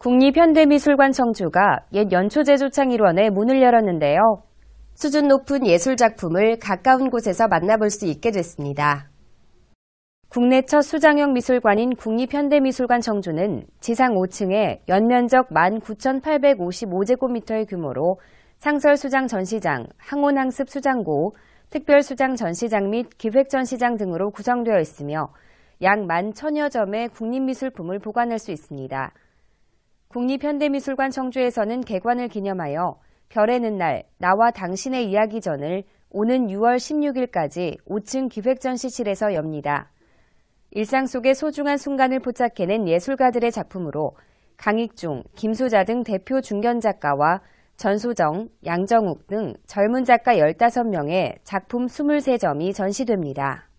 국립현대미술관 청주가 옛 연초제조창 일원에 문을 열었는데요. 수준 높은 예술 작품을 가까운 곳에서 만나볼 수 있게 됐습니다. 국내 첫 수장형 미술관인 국립현대미술관 청주는 지상 5층에 연면적 19,855제곱미터의 규모로 상설수장 전시장, 항온항습 수장고, 특별수장 전시장 및 기획전시장 등으로 구성되어 있으며 약 1만 천여 점의 국립미술품을 보관할 수 있습니다. 국립현대미술관 청주에서는 개관을 기념하여 별에는 날, 나와 당신의 이야기전을 오는 6월 16일까지 5층 기획전시실에서 엽니다. 일상 속의 소중한 순간을 포착해낸 예술가들의 작품으로 강익중, 김소자 등 대표 중견 작가와 전소정, 양정욱 등 젊은 작가 15명의 작품 23점이 전시됩니다.